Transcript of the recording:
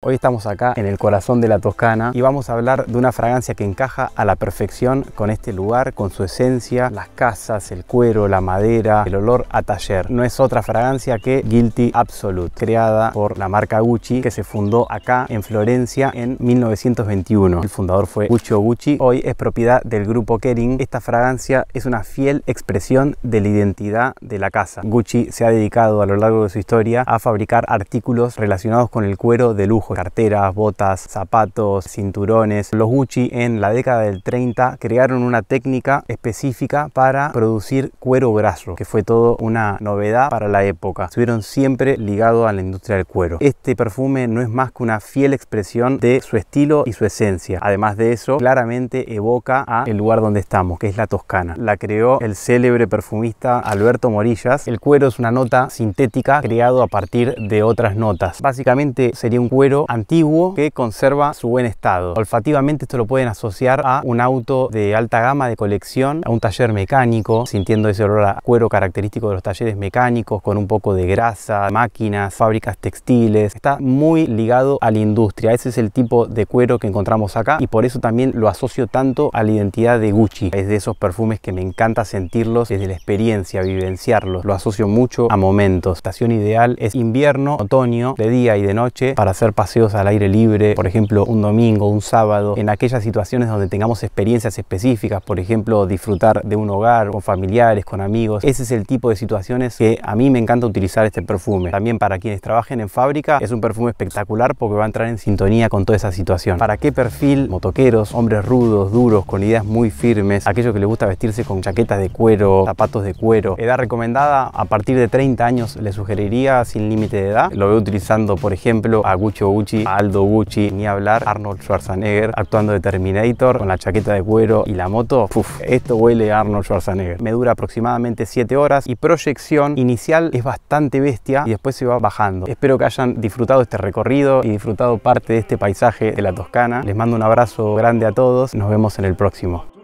Hoy estamos acá en el corazón de la Toscana y vamos a hablar de una fragancia que encaja a la perfección con este lugar, con su esencia, las casas, el cuero, la madera, el olor a taller. No es otra fragancia que Guilty Absolute, creada por la marca Gucci que se fundó acá en Florencia en 1921. El fundador fue Guccio Gucci, hoy es propiedad del grupo Kering. Esta fragancia es una fiel expresión de la identidad de la casa. Gucci se ha dedicado a lo largo de su historia a fabricar artículos relacionados con el cuero de lujo carteras, botas, zapatos, cinturones. Los Gucci en la década del 30 crearon una técnica específica para producir cuero graso, que fue todo una novedad para la época. Estuvieron siempre ligados a la industria del cuero. Este perfume no es más que una fiel expresión de su estilo y su esencia. Además de eso, claramente evoca a el lugar donde estamos, que es la Toscana. La creó el célebre perfumista Alberto Morillas. El cuero es una nota sintética creado a partir de otras notas. Básicamente sería un cuero antiguo que conserva su buen estado. Olfativamente esto lo pueden asociar a un auto de alta gama de colección, a un taller mecánico, sintiendo ese olor a cuero característico de los talleres mecánicos, con un poco de grasa, máquinas, fábricas textiles. Está muy ligado a la industria. Ese es el tipo de cuero que encontramos acá y por eso también lo asocio tanto a la identidad de Gucci. Es de esos perfumes que me encanta sentirlos desde la experiencia, vivenciarlos. Lo asocio mucho a momentos. estación ideal es invierno, otoño, de día y de noche para hacer pasar al aire libre, por ejemplo, un domingo, un sábado, en aquellas situaciones donde tengamos experiencias específicas, por ejemplo, disfrutar de un hogar con familiares, con amigos. Ese es el tipo de situaciones que a mí me encanta utilizar este perfume. También para quienes trabajen en fábrica, es un perfume espectacular porque va a entrar en sintonía con toda esa situación. ¿Para qué perfil? Motoqueros, hombres rudos, duros, con ideas muy firmes, aquellos que les gusta vestirse con chaquetas de cuero, zapatos de cuero. Edad recomendada a partir de 30 años, le sugeriría sin límite de edad. Lo veo utilizando, por ejemplo, a Guccio Gucci, Aldo Gucci, ni hablar, Arnold Schwarzenegger actuando de Terminator con la chaqueta de cuero y la moto. esto huele a Arnold Schwarzenegger. Me dura aproximadamente 7 horas y proyección inicial es bastante bestia y después se va bajando. Espero que hayan disfrutado este recorrido y disfrutado parte de este paisaje de la Toscana. Les mando un abrazo grande a todos. Nos vemos en el próximo.